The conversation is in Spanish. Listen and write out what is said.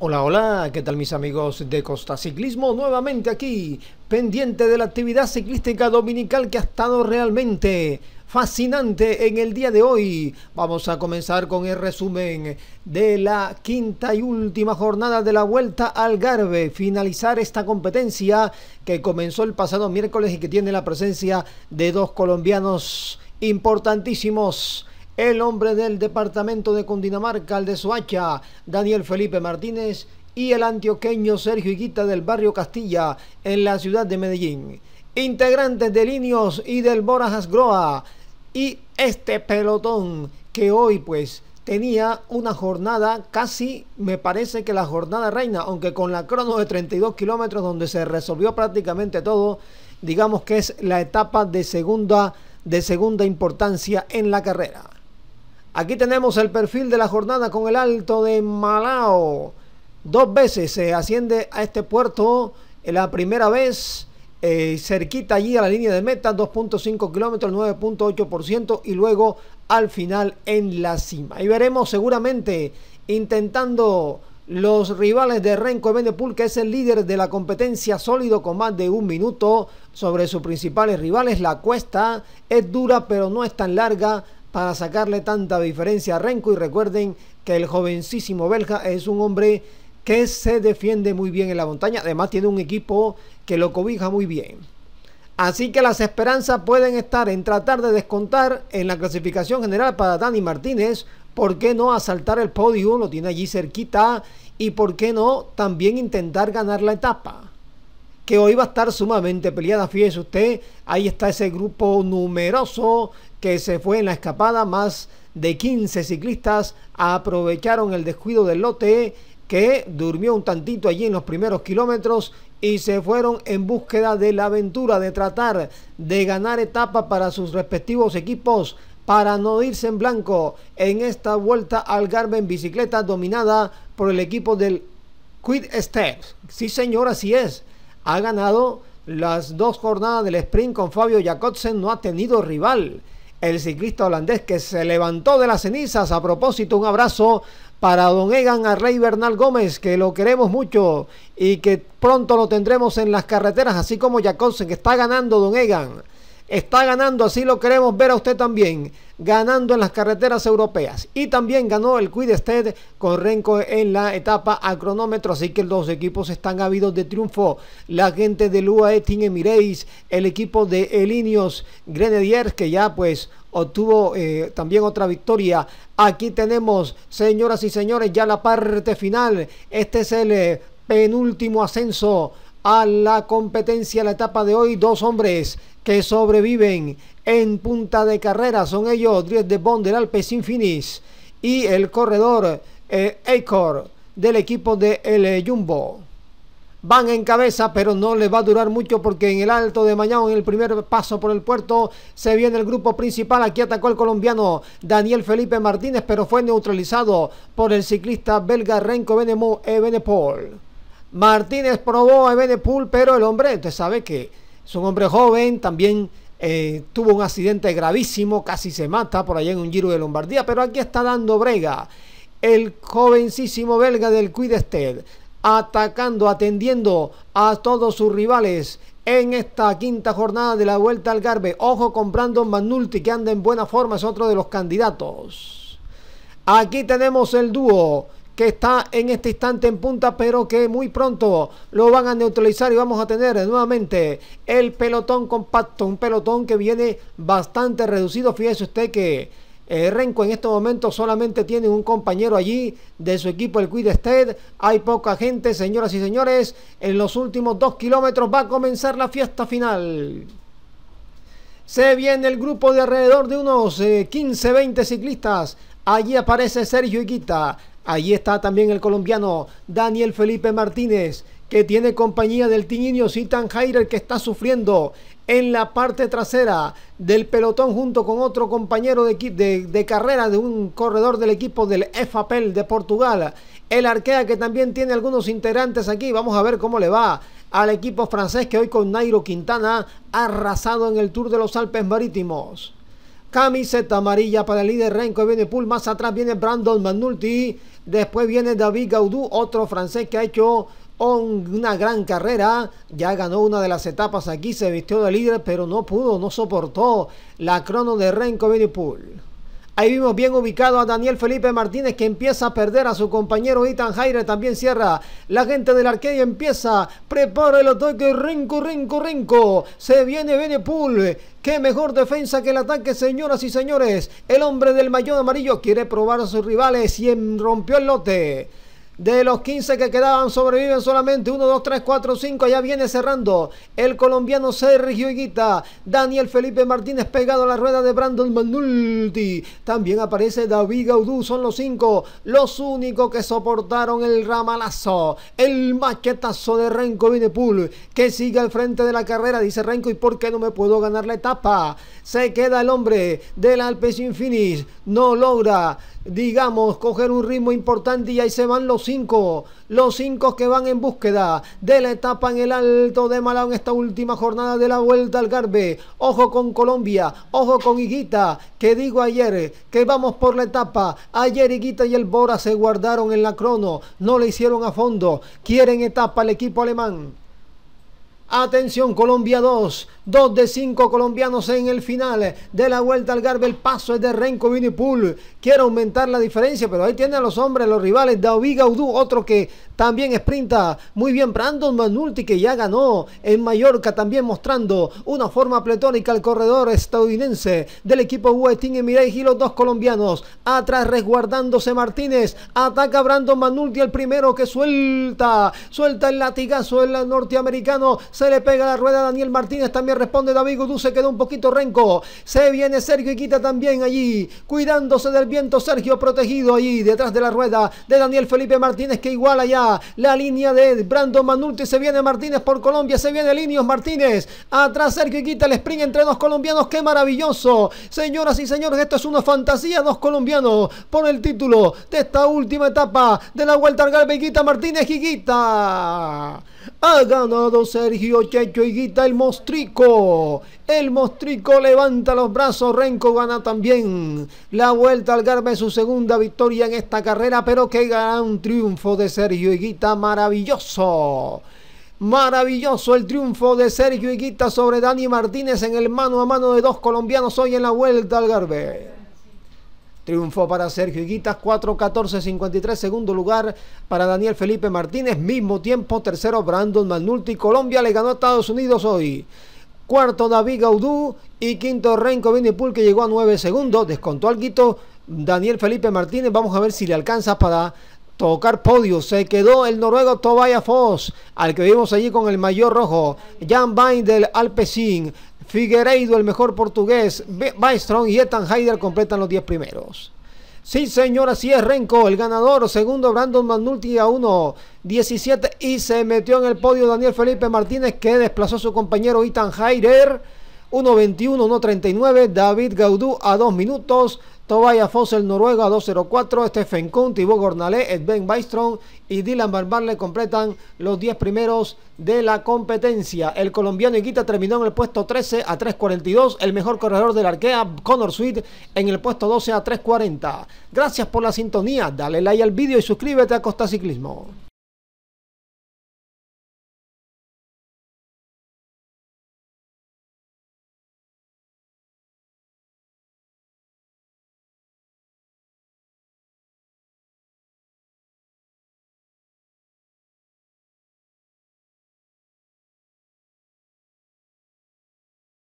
Hola, hola, ¿qué tal mis amigos de Costa Ciclismo? Nuevamente aquí, pendiente de la actividad ciclística dominical que ha estado realmente fascinante en el día de hoy. Vamos a comenzar con el resumen de la quinta y última jornada de la Vuelta al Garve. Finalizar esta competencia que comenzó el pasado miércoles y que tiene la presencia de dos colombianos importantísimos el hombre del departamento de Cundinamarca, el de Soacha, Daniel Felipe Martínez, y el antioqueño Sergio Higuita del barrio Castilla, en la ciudad de Medellín. Integrantes de Linios y del Borajas Groa, y este pelotón que hoy pues tenía una jornada casi, me parece que la jornada reina, aunque con la crono de 32 kilómetros donde se resolvió prácticamente todo, digamos que es la etapa de segunda, de segunda importancia en la carrera. Aquí tenemos el perfil de la jornada con el alto de Malao. Dos veces se asciende a este puerto. la primera vez eh, cerquita allí a la línea de meta, 2.5 kilómetros, 9.8%, y luego al final en la cima. Y veremos seguramente intentando los rivales de Renko Benepul, que es el líder de la competencia sólido con más de un minuto sobre sus principales rivales. La cuesta es dura, pero no es tan larga para sacarle tanta diferencia a Renko y recuerden que el jovencísimo belga es un hombre que se defiende muy bien en la montaña, además tiene un equipo que lo cobija muy bien. Así que las esperanzas pueden estar en tratar de descontar en la clasificación general para Dani Martínez, ¿por qué no asaltar el podio? Lo tiene allí cerquita y ¿por qué no también intentar ganar la etapa? que hoy va a estar sumamente peleada, fíjese usted, ahí está ese grupo numeroso que se fue en la escapada. Más de 15 ciclistas aprovecharon el descuido del lote que durmió un tantito allí en los primeros kilómetros y se fueron en búsqueda de la aventura de tratar de ganar etapa para sus respectivos equipos para no irse en blanco en esta vuelta al Garben bicicleta dominada por el equipo del Quid Steps. Sí señor, así es. Ha ganado las dos jornadas del sprint con Fabio Jacobsen, no ha tenido rival el ciclista holandés que se levantó de las cenizas. A propósito, un abrazo para don Egan Rey Bernal Gómez, que lo queremos mucho y que pronto lo tendremos en las carreteras, así como Jacobsen, que está ganando don Egan está ganando, así lo queremos ver a usted también, ganando en las carreteras europeas. Y también ganó el Quidested con Renko en la etapa a cronómetro, así que los equipos están habidos de triunfo. La gente del UAE Team Emirates, el equipo de Elinios Grenadiers, que ya pues obtuvo eh, también otra victoria. Aquí tenemos, señoras y señores, ya la parte final. Este es el eh, penúltimo ascenso a la competencia, la etapa de hoy, dos hombres que sobreviven en punta de carrera, son ellos Dries de Bond del Alpe y el corredor eh, del equipo de El Jumbo. Van en cabeza, pero no les va a durar mucho porque en el alto de Mañana, en el primer paso por el puerto, se viene el grupo principal. Aquí atacó el colombiano Daniel Felipe Martínez, pero fue neutralizado por el ciclista belga Renko eh, Benepol. Martínez probó a Benepul, pero el hombre, usted sabe que es un hombre joven, también eh, tuvo un accidente gravísimo, casi se mata por allá en un giro de Lombardía, pero aquí está dando brega el jovencísimo belga del Quidested, atacando, atendiendo a todos sus rivales en esta quinta jornada de la Vuelta al Garbe. Ojo con Brandon Manulti, que anda en buena forma, es otro de los candidatos. Aquí tenemos el dúo que está en este instante en punta, pero que muy pronto lo van a neutralizar y vamos a tener nuevamente el pelotón compacto, un pelotón que viene bastante reducido. Fíjese usted que eh, ...Renco en este momento solamente tiene un compañero allí de su equipo, el Quid Hay poca gente, señoras y señores. En los últimos dos kilómetros va a comenzar la fiesta final. Se viene el grupo de alrededor de unos 15-20 eh, ciclistas. Allí aparece Sergio Iquita... Allí está también el colombiano Daniel Felipe Martínez, que tiene compañía del tiñinio Citan el que está sufriendo en la parte trasera del pelotón junto con otro compañero de, de carrera de un corredor del equipo del EFAPEL de Portugal. El Arkea que también tiene algunos integrantes aquí. Vamos a ver cómo le va al equipo francés que hoy con Nairo Quintana ha arrasado en el Tour de los Alpes Marítimos. Camiseta amarilla para el líder Renko. Viene Más atrás viene Brandon Manulti. Después viene David Gaudú, otro francés que ha hecho una gran carrera. Ya ganó una de las etapas aquí. Se vistió de líder, pero no pudo, no soportó la crono de Renko Pool. Ahí vimos bien ubicado a Daniel Felipe Martínez que empieza a perder a su compañero Itan Jaire, también cierra. La gente del arquero empieza, prepara el ataque, rinco, rinco, rinco. Se viene Benepool, Qué mejor defensa que el ataque, señoras y señores. El hombre del mayor amarillo quiere probar a sus rivales y rompió el lote. De los 15 que quedaban, sobreviven solamente 1, 2, 3, 4, 5. Allá viene cerrando el colombiano Sergio Higuita. Daniel Felipe Martínez pegado a la rueda de Brandon Manulti. También aparece David Gaudú. Son los cinco los únicos que soportaron el ramalazo. El maquetazo de Renko Vinepul que sigue al frente de la carrera. Dice Renko, ¿y por qué no me puedo ganar la etapa? Se queda el hombre del alpes Finish. No logra digamos, coger un ritmo importante y ahí se van los cinco. Los cinco que van en búsqueda de la etapa en el Alto de Malao en esta última jornada de la Vuelta al Garbe. Ojo con Colombia, ojo con Higuita, que digo ayer que vamos por la etapa. Ayer Higuita y el Bora se guardaron en la crono, no le hicieron a fondo. Quieren etapa al equipo alemán. Atención, Colombia 2. 2 de 5 colombianos en el final de la vuelta al Garbe. El paso es de Renko Vinipul. Quiere aumentar la diferencia, pero ahí tienen a los hombres, los rivales. David Gaudú, otro que también sprinta muy bien Brandon Manulti que ya ganó en Mallorca también mostrando una forma pletónica al corredor estadounidense del equipo Westing Emirates y los dos colombianos. Atrás resguardándose Martínez. Ataca Brandon Manulti el primero que suelta. Suelta el latigazo el norteamericano. Se le pega la rueda a Daniel Martínez. También responde David Gudú. Se quedó un poquito renco. Se viene Sergio y quita también allí. Cuidándose del viento Sergio protegido allí detrás de la rueda de Daniel Felipe Martínez que igual allá la línea de Brandon Manulti se viene Martínez por Colombia. Se viene Linios Martínez. Atrás Sergio y quita el sprint entre dos colombianos. ¡Qué maravilloso! Señoras y señores, esto es una fantasía. Dos colombianos por el título de esta última etapa de la Vuelta al Galve. Martínez. Higuita. Ha ganado Sergio Checho Higuita el Mostrico. El Mostrico levanta los brazos. Renco gana también. La vuelta al Garbe, su segunda victoria en esta carrera, pero que gana un triunfo de Sergio Higuita maravilloso. Maravilloso el triunfo de Sergio Higuita sobre Dani Martínez en el mano a mano de dos colombianos hoy en la vuelta al Garbe. Triunfo para Sergio Higuitas, 4-14-53, segundo lugar para Daniel Felipe Martínez, mismo tiempo, tercero Brandon Manulti, Colombia le ganó a Estados Unidos hoy. Cuarto David Gaudú y quinto Renko Vinipul que llegó a 9 segundos, descontó al guito Daniel Felipe Martínez, vamos a ver si le alcanza para tocar podio. Se quedó el noruego Tobias Foss, al que vimos allí con el mayor rojo. Jan Bain del Alpecin. Figueiredo, el mejor portugués, Baestrón y Ethan Haider completan los 10 primeros. Sí, señor, así es Renko, el ganador. Segundo, Brandon Manulti a 1, 17 y se metió en el podio Daniel Felipe Martínez que desplazó a su compañero Ethan Haider. 1.21-1.39. David Gaudú a 2 minutos. Tobaya Fossel, Noruega, a 2.04. Stephen Kuhn, Thibaut Gornalé, Edben Bystrom y Dylan Barbarle completan los 10 primeros de la competencia. El colombiano Iguita terminó en el puesto 13 a 3.42. El mejor corredor del arquea, Connor Sweet, en el puesto 12 a 3.40. Gracias por la sintonía. Dale like al vídeo y suscríbete a Costa Ciclismo.